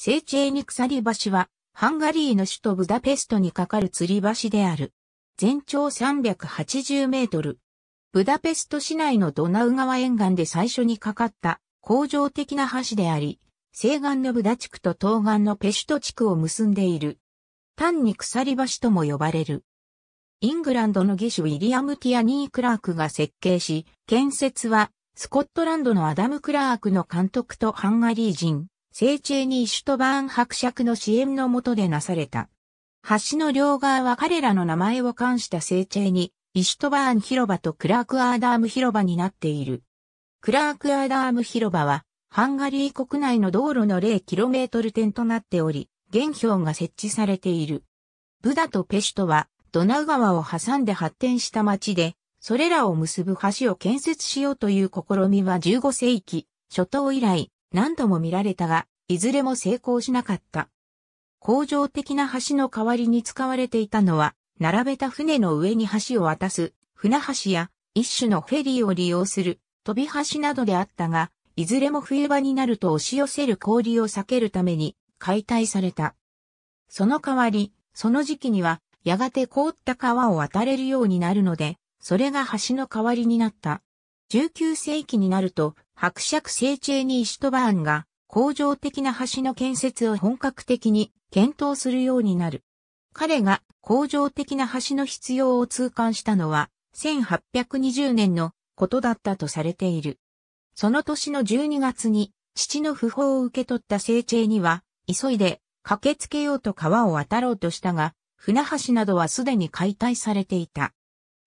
セーチェーニ鎖橋は、ハンガリーの首都ブダペストに架かる吊り橋である。全長380メートル。ブダペスト市内のドナウ川沿岸で最初に架かった工場的な橋であり、西岸のブダ地区と東岸のペシュト地区を結んでいる。単に鎖橋とも呼ばれる。イングランドの義手ウィリアム・ティアニー・クラークが設計し、建設はスコットランドのアダム・クラークの監督とハンガリー人、正中にシュトバーン伯爵の支援のもとでなされた。橋の両側は彼らの名前を冠した正中に、イシュトバーン広場とクラーク・アーダーム広場になっている。クラーク・アーダーム広場は、ハンガリー国内の道路の 0km 点となっており、現表が設置されている。ブダとペシュトは、ドナウ川を挟んで発展した町で、それらを結ぶ橋を建設しようという試みは15世紀初頭以来、何度も見られたが、いずれも成功しなかった。工場的な橋の代わりに使われていたのは、並べた船の上に橋を渡す、船橋や一種のフェリーを利用する、飛び橋などであったが、いずれも冬場になると押し寄せる氷を避けるために解体された。その代わり、その時期には、やがて凍った川を渡れるようになるので、それが橋の代わりになった。19世紀になると、伯爵制中にイシュトバーンが、工場的な橋の建設を本格的に検討するようになる。彼が工場的な橋の必要を痛感したのは、1820年のことだったとされている。その年の12月に、父の訃報を受け取った聖チェには、急いで駆けつけようと川を渡ろうとしたが、船橋などはすでに解体されていた。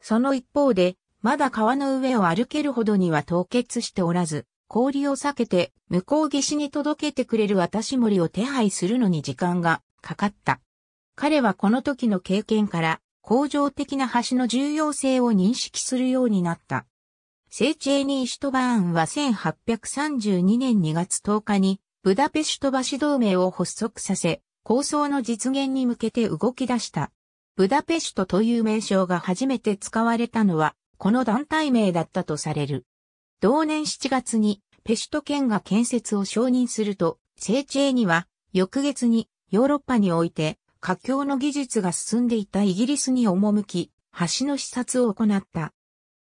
その一方で、まだ川の上を歩けるほどには凍結しておらず、氷を避けて向こう岸に届けてくれる渡し森を手配するのに時間がかかった。彼はこの時の経験から、恒常的な橋の重要性を認識するようになった。聖地エニー・シュトバーンは1832年2月10日に、ブダペシュト橋同盟を発足させ、構想の実現に向けて動き出した。ブダペシュトという名称が初めて使われたのは、この団体名だったとされる。同年7月にペシュト県が建設を承認すると、聖地には翌月にヨーロッパにおいて華境の技術が進んでいたイギリスに赴き、橋の視察を行った。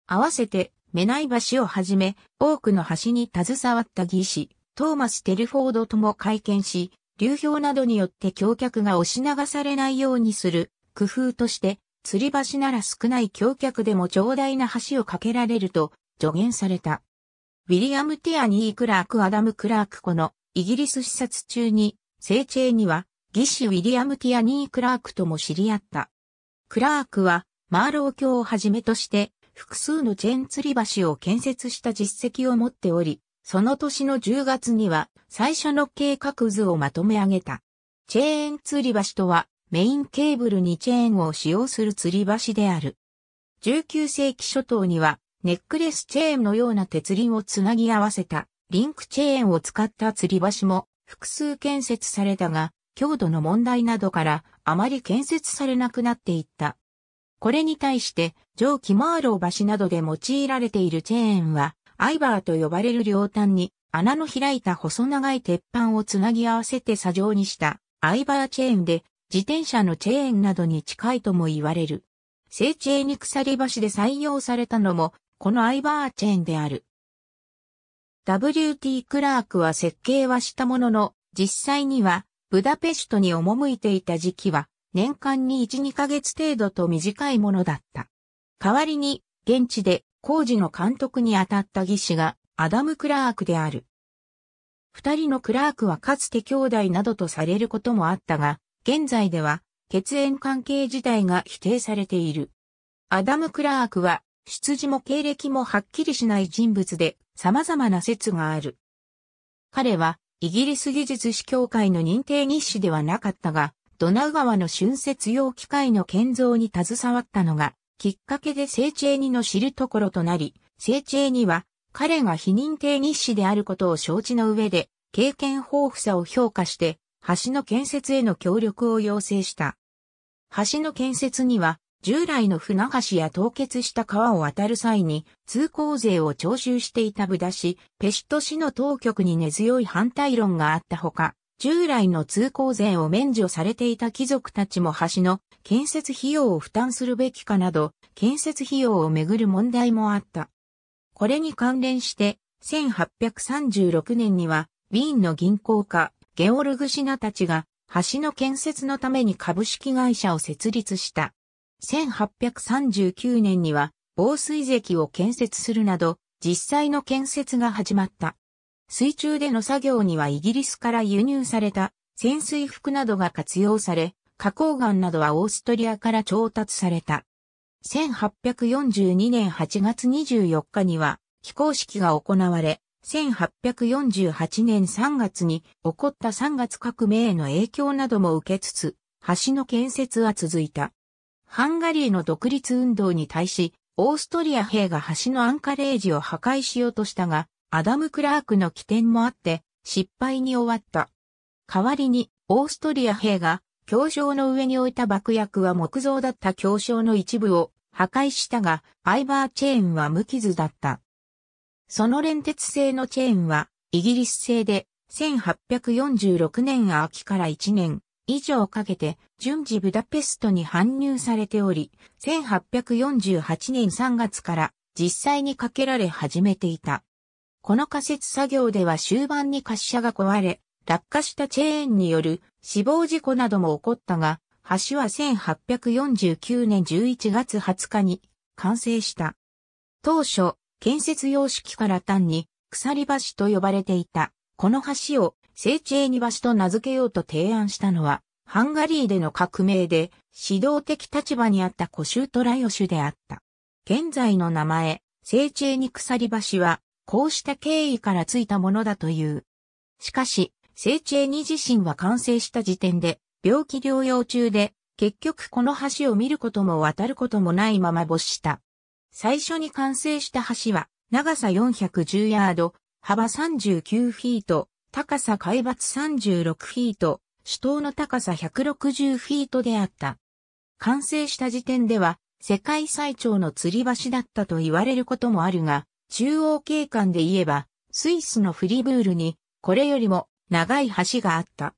合わせて、メナイ橋をはじめ、多くの橋に携わった技師、トーマス・テルフォードとも会見し、流氷などによって橋脚が押し流されないようにする工夫として、吊り橋なら少ない橋脚でも長大な橋を架けられると助言された。ウィリアム・ティアニー・クラーク・アダム・クラークこのイギリス視察中に、聖地へには、義士ウィリアム・ティアニー・クラークとも知り合った。クラークは、マーロー橋をはじめとして、複数のチェーン吊り橋を建設した実績を持っており、その年の10月には最初の計画図をまとめ上げた。チェーン吊り橋とはメインケーブルにチェーンを使用する吊り橋である。19世紀初頭には、ネックレスチェーンのような鉄輪をつなぎ合わせた、リンクチェーンを使った吊り橋も複数建設されたが、強度の問題などからあまり建設されなくなっていった。これに対して、蒸気マーロー橋などで用いられているチェーンは、アイバーと呼ばれる両端に穴の開いた細長い鉄板をつなぎ合わせて作業にしたアイバーチェーンで自転車のチェーンなどに近いとも言われる。聖地へに鎖橋で採用されたのも、このアイバーチェーンである。WT クラークは設計はしたものの、実際には、ブダペストに赴いていた時期は、年間に1、2ヶ月程度と短いものだった。代わりに、現地で工事の監督に当たった技師が、アダム・クラークである。二人のクラークはかつて兄弟などとされることもあったが、現在では血縁関係自体が否定されている。アダム・クラークは出自も経歴もはっきりしない人物で様々な説がある。彼はイギリス技術士協会の認定日誌ではなかったが、ドナウ川の春節用機械の建造に携わったのがきっかけで聖地エニの知るところとなり、聖地エニは彼が非認定日誌であることを承知の上で経験豊富さを評価して橋の建設への協力を要請した。橋の建設には、従来の船橋や凍結した川を渡る際に通行税を徴収していたブダ市、ペシト市の当局に根強い反対論があったほか、従来の通行税を免除されていた貴族たちも橋の建設費用を負担するべきかなど、建設費用をめぐる問題もあった。これに関連して、1836年には、ウィーンの銀行家、ゲオルグシナたちが橋の建設のために株式会社を設立した。1839年には防水石を建設するなど実際の建設が始まった。水中での作業にはイギリスから輸入された潜水服などが活用され、花崗岩などはオーストリアから調達された。1842年8月24日には、非公式が行われ、1848年3月に起こった3月革命への影響なども受けつつ、橋の建設は続いた。ハンガリーの独立運動に対し、オーストリア兵が橋のアンカレージを破壊しようとしたが、アダム・クラークの起点もあって、失敗に終わった。代わりに、オーストリア兵が、橋床の上に置いた爆薬は木造だった橋床の一部を破壊したが、アイバーチェーンは無傷だった。その連鉄製のチェーンは、イギリス製で、1846年秋から1年以上かけて、順次ブダペストに搬入されており、1848年3月から実際にかけられ始めていた。この仮設作業では終盤に滑車が壊れ、落下したチェーンによる死亡事故なども起こったが、橋は1849年11月20日に完成した。当初、建設様式から単に鎖橋と呼ばれていた。この橋を聖地エニ橋と名付けようと提案したのは、ハンガリーでの革命で指導的立場にあったコシュートラヨシュであった。現在の名前、聖地エニ鎖橋は、こうした経緯からついたものだという。しかし、聖地エニ自身は完成した時点で、病気療養中で、結局この橋を見ることも渡ることもないまま没した。最初に完成した橋は、長さ410ヤード、幅39フィート、高さ海抜36フィート、主塔の高さ160フィートであった。完成した時点では、世界最長の吊り橋だったと言われることもあるが、中央景観で言えば、スイスのフリブールに、これよりも長い橋があった。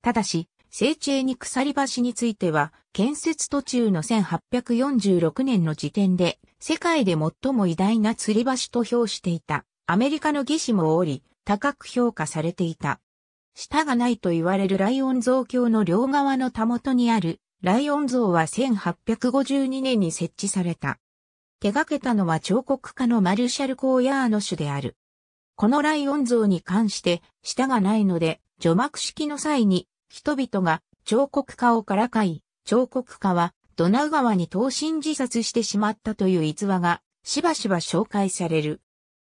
ただし、聖地に鎖橋については、建設途中の1846年の時点で、世界で最も偉大な吊り橋と評していた、アメリカの技師もおり、高く評価されていた。舌がないと言われるライオン像橋の両側のたもとにある、ライオン像は1852年に設置された。手掛けたのは彫刻家のマルシャル・コーヤーノ氏である。このライオン像に関して、舌がないので、除幕式の際に、人々が彫刻家をからかい、彫刻家はドナウ川に投身自殺してしまったという逸話がしばしば紹介される。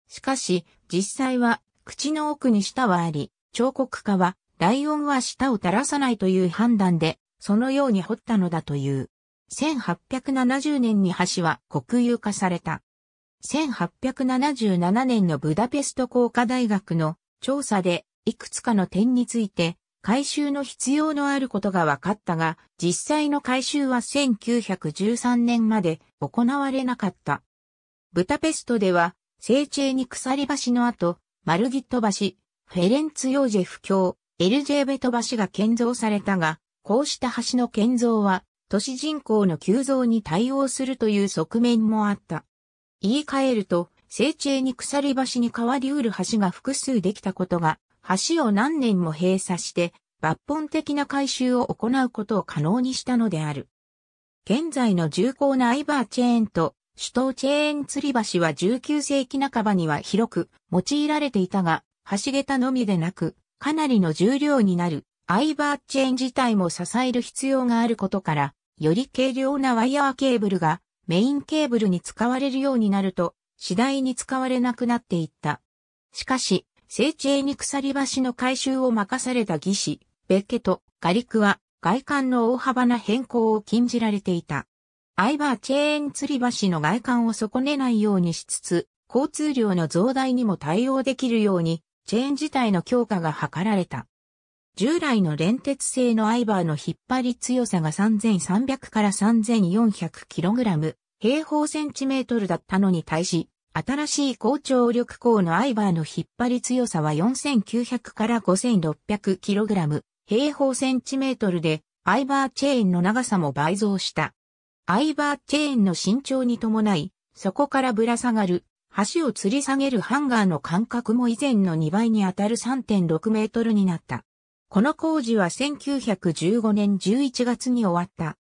しかし、実際は口の奥に舌はあり、彫刻家はライオンは舌を垂らさないという判断で、そのように掘ったのだという。1870年に橋は国有化された。1877年のブダペスト工科大学の調査でいくつかの点について改修の必要のあることが分かったが、実際の改修は1913年まで行われなかった。ブタペストでは、聖地に鎖橋の後、マルギット橋、フェレンツ・ヨージェフ橋、エルジェーベト橋が建造されたが、こうした橋の建造は、都市人口の急増に対応するという側面もあった。言い換えると、聖地に鎖橋に変わりうる橋が複数できたことが、橋を何年も閉鎖して抜本的な改修を行うことを可能にしたのである。現在の重厚なアイバーチェーンと首都チェーン吊り橋は19世紀半ばには広く用いられていたが、橋桁のみでなく、かなりの重量になるアイバーチェーン自体も支える必要があることから、より軽量なワイヤーケーブルがメインケーブルに使われるようになると、次第に使われなくなっていった。しかし、聖地絵に鎖橋の改修を任された技師、別家とガリクは外観の大幅な変更を禁じられていた。アイバーチェーン吊り橋の外観を損ねないようにしつつ、交通量の増大にも対応できるように、チェーン自体の強化が図られた。従来の連鉄製のアイバーの引っ張り強さが3300から 3400kg 平方センチメートルだったのに対し、新しい高張力鋼のアイバーの引っ張り強さは4900から 5600kg 平方センチメートルで、アイバーチェーンの長さも倍増した。アイバーチェーンの伸長に伴い、そこからぶら下がる、橋を吊り下げるハンガーの間隔も以前の2倍に当たる3.6メートルになった。この工事は1915年11月に終わった。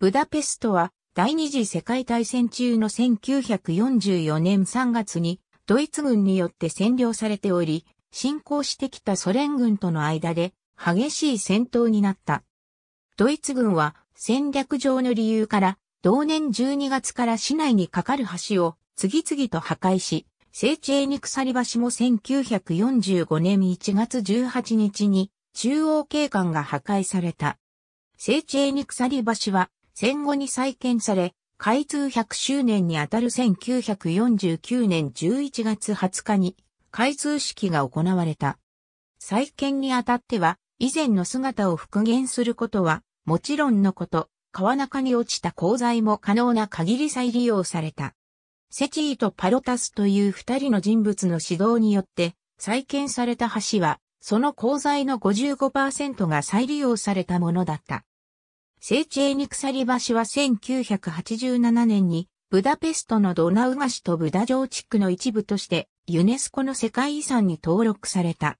ブダペストは第二次世界大戦中の1944年3月にドイツ軍によって占領されており、侵攻してきたソ連軍との間で激しい戦闘になった。ドイツ軍は戦略上の理由から同年12月から市内に架かる橋を次々と破壊し、聖地エニ鎖橋も1945年1月18日に中央警官が破壊された。聖地エニ鎖橋は戦後に再建され、開通100周年にあたる1949年11月20日に開通式が行われた。再建にあたっては、以前の姿を復元することは、もちろんのこと、川中に落ちた鉱材も可能な限り再利用された。セチーとパロタスという二人の人物の指導によって、再建された橋は、その鉱材の55%が再利用されたものだった。セーチェーニ鎖橋は1987年にブダペストのドナウガ市とブダ城地区の一部としてユネスコの世界遺産に登録された。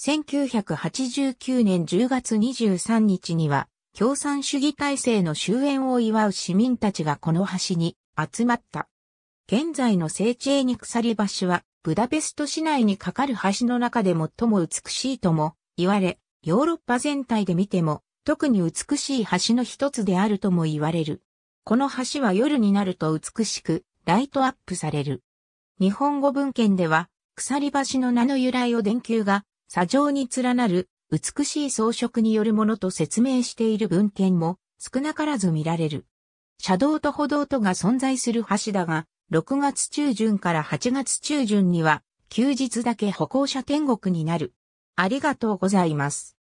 1989年10月23日には共産主義体制の終焉を祝う市民たちがこの橋に集まった。現在のセーチェーニ鎖橋はブダペスト市内に架かる橋の中で最も美しいとも言われ、ヨーロッパ全体で見ても特に美しい橋の一つであるとも言われる。この橋は夜になると美しくライトアップされる。日本語文献では、鎖橋の名の由来を電球が砂上に連なる美しい装飾によるものと説明している文献も少なからず見られる。車道と歩道とが存在する橋だが、6月中旬から8月中旬には休日だけ歩行者天国になる。ありがとうございます。